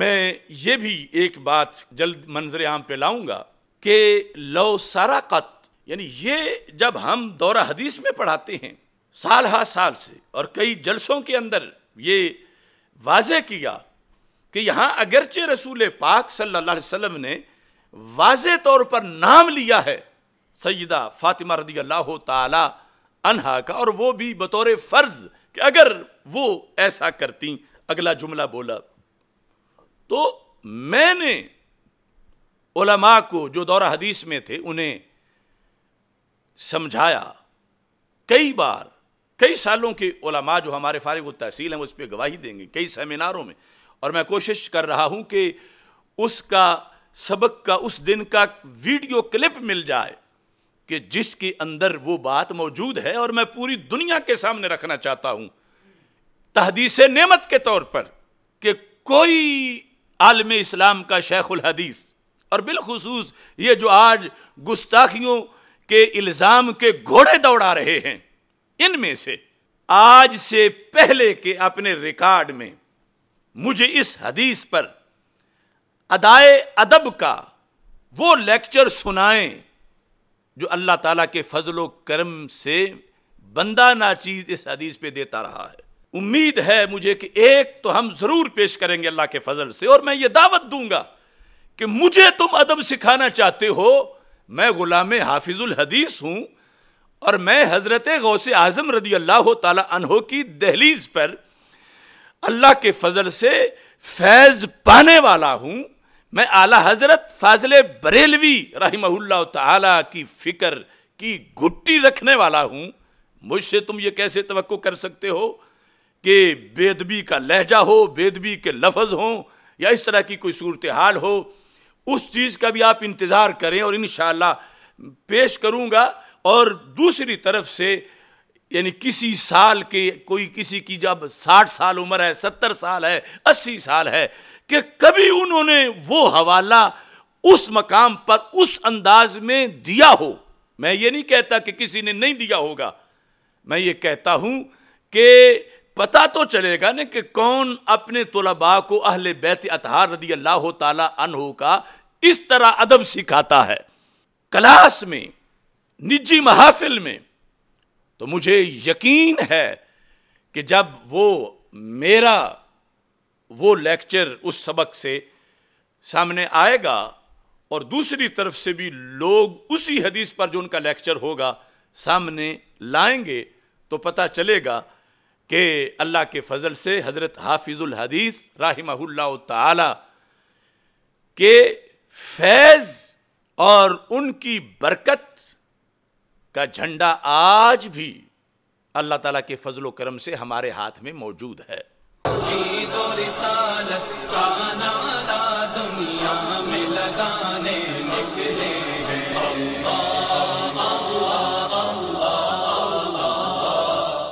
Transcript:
मैं ये भी एक बात जल्द मंजर आम पे लाऊंगा कि सारा कत यानी ये जब हम दौरा हदीस में पढ़ाते हैं साल हा साल से और कई जलसों के अंदर ये वाज किया कि यहाँ अगरचे रसूल पाक सल्लल्लाहु अलैहि वसल्लम ने वाज तौर पर नाम लिया है सैदा फातिमा रदी अल्लाह ताला अनहा का और वो भी बतौर फ़र्ज़ कि अगर वो ऐसा करती अगला जुमला बोला तो मैंने उलमा को जो दौरा हदीस में थे उन्हें समझाया कई बार कई सालों के उलमा जो हमारे फारिग तहसील हैं उस पर गवाही देंगे कई सेमिनारों में और मैं कोशिश कर रहा हूं कि उसका सबक का उस दिन का वीडियो क्लिप मिल जाए कि जिसके अंदर वो बात मौजूद है और मैं पूरी दुनिया के सामने रखना चाहता हूं तहदीस नेमत के तौर पर कि कोई आलम इस्लाम का शेखुल हदीस और बिलखसूस ये जो आज गुस्ताखियों के इल्ज़ाम के घोड़े दौड़ा रहे हैं इनमें से आज से पहले के अपने रिकॉर्ड में मुझे इस हदीस पर अदाए अदब का वो लेक्चर सुनाएं जो अल्लाह ताला के फजलो करम से बंदा नाचीज इस हदीस पे देता रहा है उम्मीद है मुझे कि एक तो हम ज़रूर पेश करेंगे अल्लाह के फजल से और मैं ये दावत दूंगा कि मुझे तुम अदब सिखाना चाहते हो मैं ग़ुलाम हाफिजुल हदीस हूं और मैं हज़रत गौसे आज़म रदी अल्लाह तहो की दहलीज पर अल्लाह के फजल से फैज़ पाने वाला हूँ मैं आला हज़रत फाजल बरेलवी रहमल्ला की फ़िक्र की गुट्टी रखने वाला हूं मुझसे तुम ये कैसे तो कर सकते हो कि बेदबी का लहजा हो बेदबी के लफज हों या इस तरह की कोई सूरत हाल हो उस चीज़ का भी आप इंतज़ार करें और इन पेश करूँगा और दूसरी तरफ से यानी किसी साल के कोई किसी की जब साठ साल उम्र है सत्तर साल है अस्सी साल है कि कभी उन्होंने वो हवाला उस मकाम पर उस अंदाज में दिया हो मैं ये नहीं कहता कि किसी ने नहीं दिया होगा मैं ये कहता हूँ कि पता तो चलेगा ना कि कौन अपने तलबा को अहल बैत अतहार रदी अल्लाह तहो का इस तरह अदब सिखाता है क्लास में निजी महाफिल में तो मुझे यकीन है कि जब वो मेरा वो लेक्चर उस सबक से सामने आएगा और दूसरी तरफ से भी लोग उसी हदीस पर जो उनका लेक्चर होगा सामने लाएंगे तो पता चलेगा कि अल्लाह के फजल से हज़रत हाफिज़ुल हदीस राहिमहुल्ला के फैज़ और उनकी बरकत का झंडा आज भी अल्लाह ताला के फजलो करम से हमारे हाथ में मौजूद है दुनिया में लगा